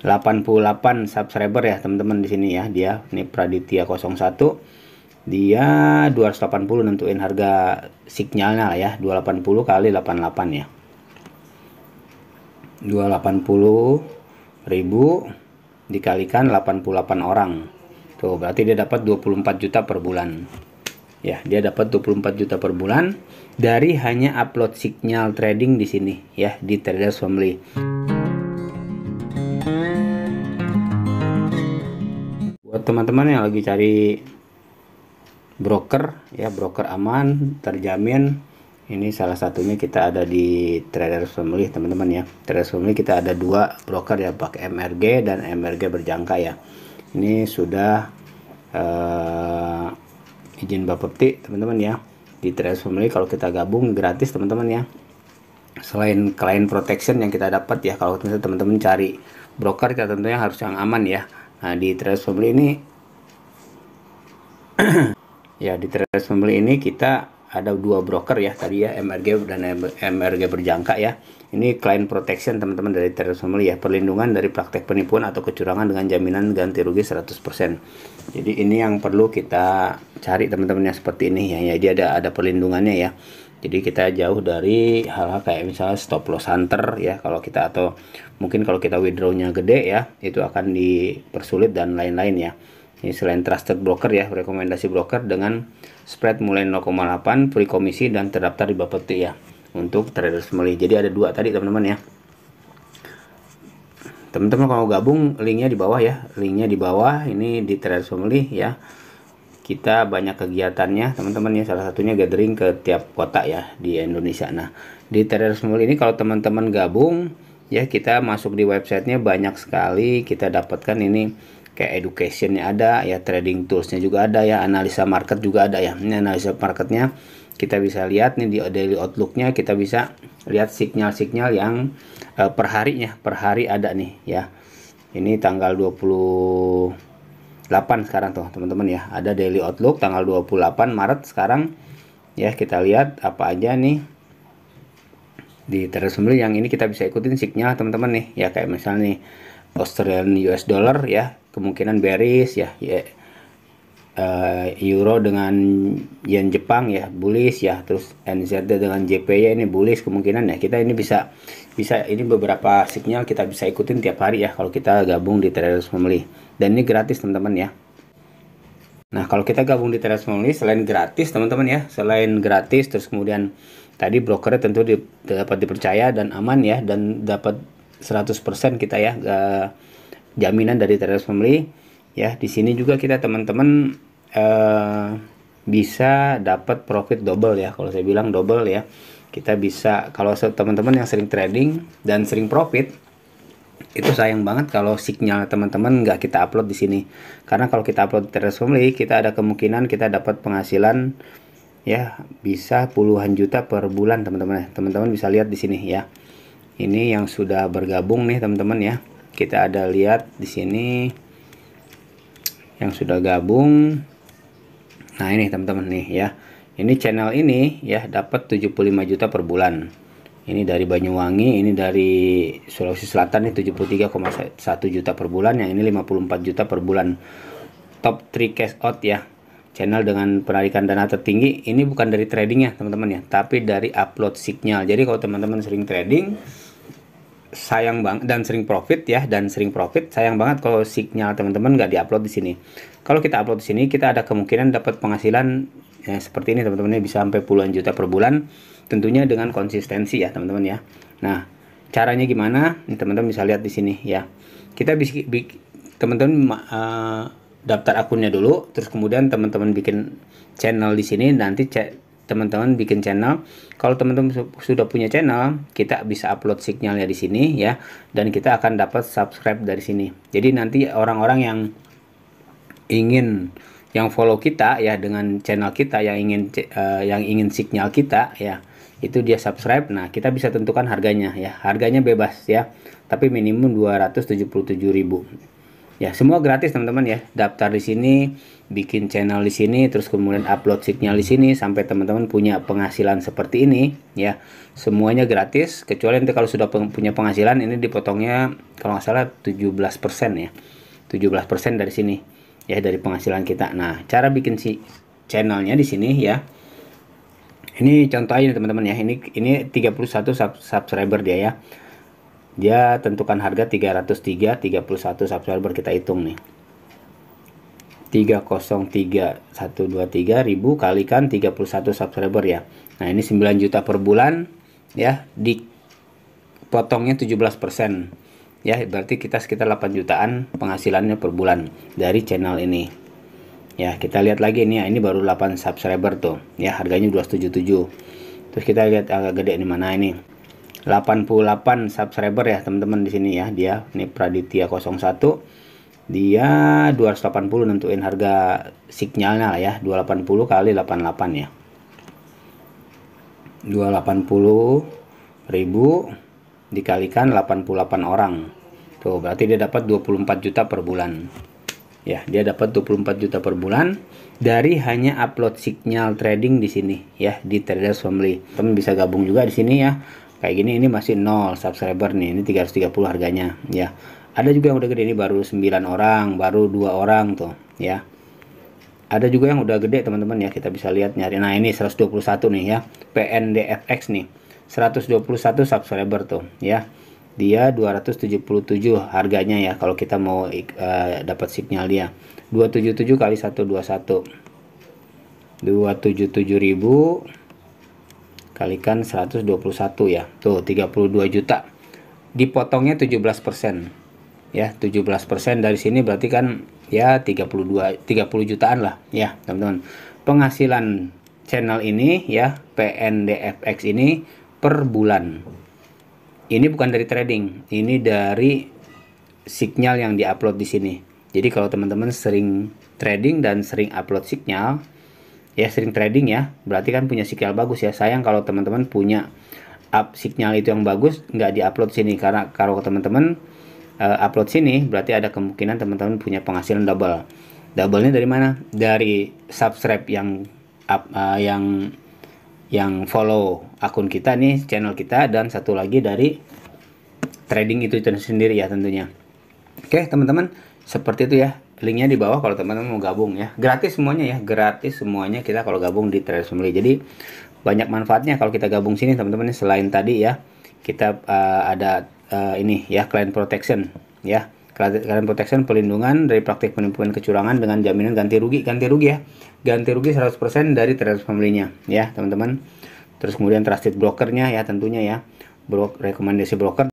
88 subscriber ya teman-teman di sini ya dia ini Praditya 01 dia 280 nentuin harga signalnya lah ya 280 kali 88 ya 280 ribu dikalikan 88 orang tuh berarti dia dapat 24 juta per bulan ya dia dapat 24 juta per bulan dari hanya upload signal trading di sini ya di traders family teman-teman yang lagi cari broker ya broker aman terjamin ini salah satunya kita ada di trader Family teman-teman ya trader Family kita ada dua broker ya pakai MRG dan MRG berjangka ya ini sudah uh, izin Petik teman-teman ya di trader Family kalau kita gabung gratis teman-teman ya selain client protection yang kita dapat ya kalau teman-teman cari broker kita tentunya harus yang aman ya Nah, di interest pembeli ini ya di interest pembeli ini kita ada dua broker ya tadi ya MRG dan MRG berjangka ya. Ini client protection teman-teman dari interest pembeli ya, perlindungan dari praktek penipuan atau kecurangan dengan jaminan ganti rugi 100%. Jadi ini yang perlu kita cari teman-teman yang seperti ini ya. ya jadi ada ada perlindungannya ya jadi kita jauh dari hal-hal kayak misalnya stop loss hunter ya kalau kita atau mungkin kalau kita withdrawnya gede ya itu akan dipersulit dan lain-lain ya ini selain trusted broker ya rekomendasi broker dengan spread mulai 0,8 free komisi dan terdaftar di Bapeti ya untuk traders pembeli jadi ada dua tadi teman-teman ya teman-teman kalau gabung linknya di bawah ya linknya di bawah ini di traders family ya kita banyak kegiatannya teman-teman ya salah satunya gathering ke tiap kota ya di Indonesia nah di Traders Mall ini kalau teman-teman gabung ya kita masuk di websitenya banyak sekali kita dapatkan ini kayak educationnya ada ya trading toolsnya juga ada ya analisa market juga ada ya ini analisa marketnya kita bisa lihat nih di daily outlooknya kita bisa lihat signal-signal yang uh, eh, perharinya per hari ada nih ya ini tanggal 20 28 sekarang tuh teman-teman ya ada daily outlook tanggal 28 Maret sekarang ya kita lihat apa aja nih di tersembeli yang ini kita bisa ikutin signal teman-teman nih ya kayak misalnya nih Australian US dollar ya kemungkinan bearish ya, ya uh, euro dengan yen Jepang ya bullish ya terus NZD dengan JPY ini bullish kemungkinan ya kita ini bisa bisa ini beberapa signal kita bisa ikutin tiap hari ya kalau kita gabung di Traders Family dan ini gratis teman-teman ya Nah kalau kita gabung di Traders Family selain gratis teman-teman ya selain gratis terus kemudian tadi brokernya tentu di, dapat dipercaya dan aman ya dan dapat 100% kita ya uh, jaminan dari Traders Family ya di sini juga kita teman-teman Eh, bisa dapat profit double ya kalau saya bilang double ya kita bisa kalau teman-teman yang sering trading dan sering profit itu sayang banget kalau signal teman-teman nggak kita upload di sini karena kalau kita upload di Traders Family kita ada kemungkinan kita dapat penghasilan ya bisa puluhan juta per bulan teman-teman ya. teman-teman bisa lihat di sini ya ini yang sudah bergabung nih teman-teman ya kita ada lihat di sini yang sudah gabung Nah ini teman-teman nih ya. Ini channel ini ya dapat 75 juta per bulan. Ini dari Banyuwangi, ini dari Sulawesi Selatan nih 73,1 juta per bulan, yang ini 54 juta per bulan. Top 3 cash out ya. Channel dengan penarikan dana tertinggi ini bukan dari trading ya teman-teman ya, tapi dari upload signal. Jadi kalau teman-teman sering trading sayang banget dan sering profit ya dan sering profit sayang banget kalau signal teman-teman nggak diupload di sini kalau kita upload di sini kita ada kemungkinan dapat penghasilan ya, seperti ini teman-teman ya, bisa sampai puluhan juta per bulan tentunya dengan konsistensi ya teman-teman ya nah caranya gimana teman-teman bisa lihat di sini ya kita bisa teman-teman uh, daftar akunnya dulu terus kemudian teman-teman bikin channel di sini nanti teman-teman bikin channel. Kalau teman-teman su sudah punya channel, kita bisa upload signalnya di sini ya dan kita akan dapat subscribe dari sini. Jadi nanti orang-orang yang ingin yang follow kita ya dengan channel kita yang ingin uh, yang ingin signal kita ya itu dia subscribe. Nah, kita bisa tentukan harganya ya. Harganya bebas ya. Tapi minimum 277.000 ya semua gratis teman-teman ya daftar di sini bikin channel di sini terus kemudian upload signal di sini sampai teman-teman punya penghasilan seperti ini ya semuanya gratis kecuali nanti kalau sudah punya penghasilan ini dipotongnya kalau nggak salah 17% ya 17% dari sini ya dari penghasilan kita nah cara bikin si channelnya di sini ya ini contoh aja teman-teman ya ini ini 31 sub subscriber dia ya dia tentukan harga 303 31 subscriber kita hitung nih 303 123 ribu kalikan 31 subscriber ya nah ini 9 juta per bulan ya di potongnya 17 persen ya berarti kita sekitar 8 jutaan penghasilannya per bulan dari channel ini ya kita lihat lagi nih ya ini baru 8 subscriber tuh ya harganya 277 terus kita lihat agak gede ini mana ini 88 subscriber ya teman-teman di sini ya dia ini Praditya 01 dia 280 nentuin harga signalnya lah ya 280 kali 88 ya 280 ribu dikalikan 88 orang tuh berarti dia dapat 24 juta per bulan ya dia dapat 24 juta per bulan dari hanya upload signal trading di sini ya di traders family teman bisa gabung juga di sini ya kayak gini ini masih nol subscriber nih ini 330 harganya ya ada juga yang udah gede ini baru 9 orang baru dua orang tuh ya ada juga yang udah gede teman-teman ya kita bisa lihat nyari nah ini 121 nih ya PNDFX nih 121 subscriber tuh ya dia 277 harganya ya kalau kita mau uh, dapat signal dia 277 kali 121 277 ribu kalikan 121 ya. Tuh 32 juta. Dipotongnya 17%. persen Ya, 17% persen dari sini berarti kan ya 32 30 jutaan lah ya, teman-teman. Penghasilan channel ini ya, PNDFX ini per bulan. Ini bukan dari trading, ini dari signal yang diupload di sini. Jadi kalau teman-teman sering trading dan sering upload signal, ya sering trading ya berarti kan punya sinyal bagus ya sayang kalau teman-teman punya up signal itu yang bagus nggak diupload sini karena kalau teman-teman uh, upload sini berarti ada kemungkinan teman-teman punya penghasilan double doublenya dari mana dari subscribe yang up, uh, yang yang follow akun kita nih channel kita dan satu lagi dari trading itu, itu sendiri ya tentunya oke teman-teman seperti itu ya linknya di bawah kalau teman-teman mau gabung ya gratis semuanya ya gratis semuanya kita kalau gabung di Trade Family jadi banyak manfaatnya kalau kita gabung sini teman-teman selain tadi ya kita uh, ada uh, ini ya client protection ya client protection pelindungan dari praktik penipuan kecurangan dengan jaminan ganti rugi ganti rugi ya ganti rugi 100% dari trust family-nya ya teman-teman terus kemudian trusted brokernya ya tentunya ya bro rekomendasi broker